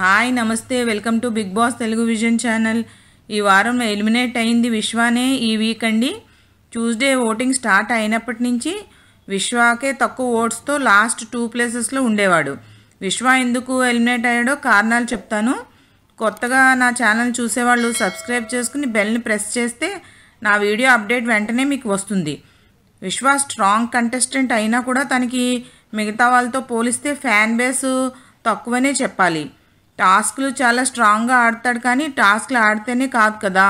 hi namaste welcome to Bigg Boss Telugu vision channel ఈ వారం eliminate అయింది విశ్వానే ఈ వీక్ అండి ట్యూస్డే ఓటింగ్ స్టార్ట్ అయినప్పటి నుంచి విశ్వాకే తక్కువ ఓట్స్తో లాస్ట్ టూ ప్లేసెస్లో ఉండేవాడు విశ్వ ఎందుకు ఎలిమినేట్ అయ్యాడో కారణాలు చెప్తాను కొత్తగా నా ఛానల్ చూసేవాళ్ళు సబ్స్క్రైబ్ చేసుకుని బెల్ని ప్రెస్ చేస్తే నా వీడియో అప్డేట్ వెంటనే మీకు వస్తుంది విశ్వ స్ట్రాంగ్ కంటెస్టెంట్ అయినా కూడా తనకి మిగతా వాళ్ళతో పోలిస్తే ఫ్యాన్ బేస్ తక్కువనే చెప్పాలి టాస్క్లు చాలా స్ట్రాంగ్గా ఆడతాడు కానీ టాస్క్లు ఆడితేనే కాదు కదా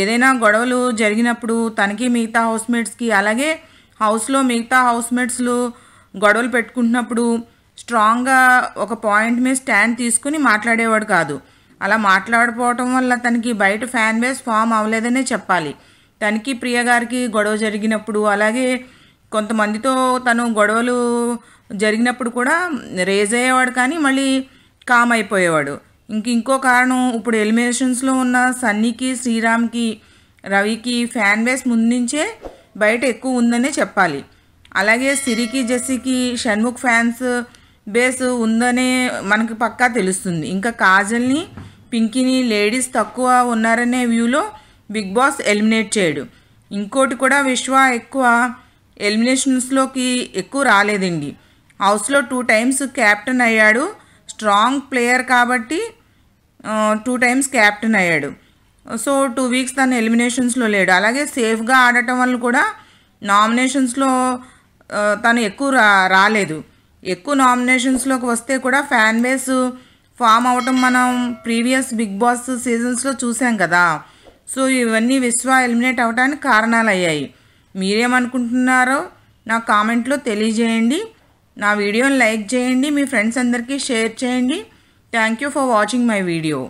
ఏదైనా గొడవలు జరిగినప్పుడు తనకి మిగతా హౌస్మేట్స్కి అలాగే హౌస్లో మిగతా హౌస్మేట్స్లు గొడవలు పెట్టుకుంటున్నప్పుడు స్ట్రాంగ్గా ఒక పాయింట్ మీద స్టాండ్ తీసుకుని మాట్లాడేవాడు కాదు అలా మాట్లాడిపోవటం వల్ల తనకి బయట ఫ్యాన్ బేస్ ఫామ్ అవ్వలేదనే చెప్పాలి తనకి ప్రియ గారికి గొడవ జరిగినప్పుడు అలాగే కొంతమందితో తను గొడవలు జరిగినప్పుడు కూడా రేజ్ అయ్యేవాడు కానీ మళ్ళీ కామ్ అయిపోయేవాడు ఇంక ఇంకో కారణం ఇప్పుడు ఎలిమినేషన్స్లో ఉన్న సన్నీకి శ్రీరామ్కి రవికి ఫ్యాన్ బేస్ ముందు నుంచే బయట ఎక్కువ ఉందనే చెప్పాలి అలాగే సిరికి జెస్సీకి షణ్ముఖ్ ఫ్యాన్స్ బేస్ ఉందనే మనకు పక్కా తెలుస్తుంది ఇంకా కాజల్ని పింకిని లేడీస్ తక్కువ ఉన్నారనే వ్యూలో బిగ్ బాస్ ఎలిమినేట్ చేయడు ఇంకోటి కూడా విశ్వ ఎక్కువ ఎలిమినేషన్స్లోకి ఎక్కువ రాలేదండి హౌస్లో టూ టైమ్స్ క్యాప్టెన్ అయ్యాడు స్ట్రాంగ్ ప్లేయర్ కాబట్టి టూ టైమ్స్ క్యాప్టెన్ అయ్యాడు సో టూ వీక్స్ తను ఎలిమినేషన్స్లో లేడు అలాగే సేఫ్గా ఆడటం వల్ల కూడా నామినేషన్స్లో తను ఎక్కువ రా రాలేదు ఎక్కువ నామినేషన్స్లోకి వస్తే కూడా ఫ్యాన్ బేస్ ఫామ్ అవటం మనం ప్రీవియస్ బిగ్ బాస్ సీజన్స్లో చూసాం కదా సో ఇవన్నీ విశ్వ ఎలిమినేట్ అవడానికి కారణాలు అయ్యాయి మీరేమనుకుంటున్నారో నా కామెంట్లో తెలియజేయండి నా వీడియోని లైక్ చేయండి మీ ఫ్రెండ్స్ అందరికీ షేర్ చేయండి thank you for watching my video